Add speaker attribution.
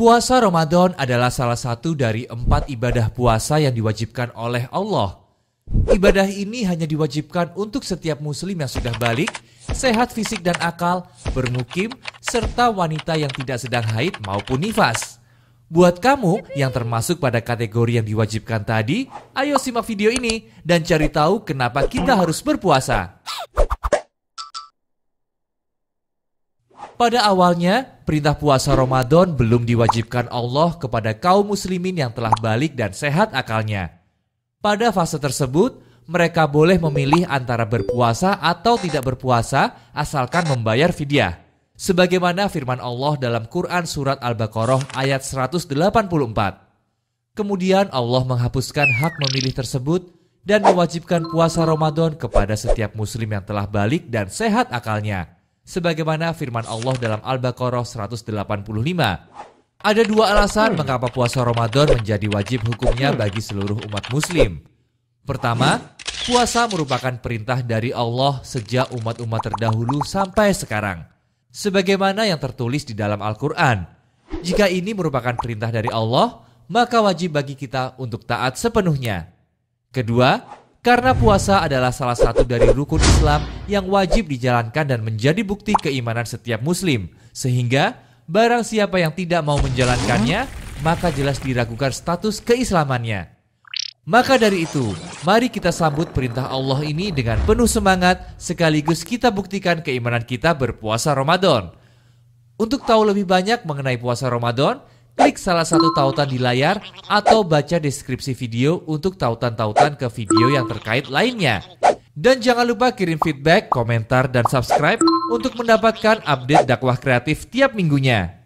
Speaker 1: Puasa Ramadan adalah salah satu dari empat ibadah puasa yang diwajibkan oleh Allah. Ibadah ini hanya diwajibkan untuk setiap muslim yang sudah balik, sehat fisik dan akal, bermukim, serta wanita yang tidak sedang haid maupun nifas. Buat kamu yang termasuk pada kategori yang diwajibkan tadi, ayo simak video ini dan cari tahu kenapa kita harus berpuasa. Pada awalnya, perintah puasa Ramadan belum diwajibkan Allah kepada kaum muslimin yang telah balik dan sehat akalnya. Pada fase tersebut, mereka boleh memilih antara berpuasa atau tidak berpuasa asalkan membayar fidyah. Sebagaimana firman Allah dalam Quran Surat Al-Baqarah ayat 184. Kemudian Allah menghapuskan hak memilih tersebut dan mewajibkan puasa Ramadan kepada setiap muslim yang telah balik dan sehat akalnya sebagaimana firman Allah dalam Al-Baqarah 185. Ada dua alasan mengapa puasa Ramadan menjadi wajib hukumnya bagi seluruh umat muslim. Pertama, puasa merupakan perintah dari Allah sejak umat-umat terdahulu sampai sekarang. Sebagaimana yang tertulis di dalam Al-Quran, jika ini merupakan perintah dari Allah, maka wajib bagi kita untuk taat sepenuhnya. Kedua, karena puasa adalah salah satu dari rukun Islam yang wajib dijalankan dan menjadi bukti keimanan setiap muslim. Sehingga, barang siapa yang tidak mau menjalankannya, maka jelas diragukan status keislamannya. Maka dari itu, mari kita sambut perintah Allah ini dengan penuh semangat sekaligus kita buktikan keimanan kita berpuasa Ramadan. Untuk tahu lebih banyak mengenai puasa Ramadan, Klik salah satu tautan di layar atau baca deskripsi video untuk tautan-tautan ke video yang terkait lainnya. Dan jangan lupa kirim feedback, komentar, dan subscribe untuk mendapatkan update dakwah kreatif tiap minggunya.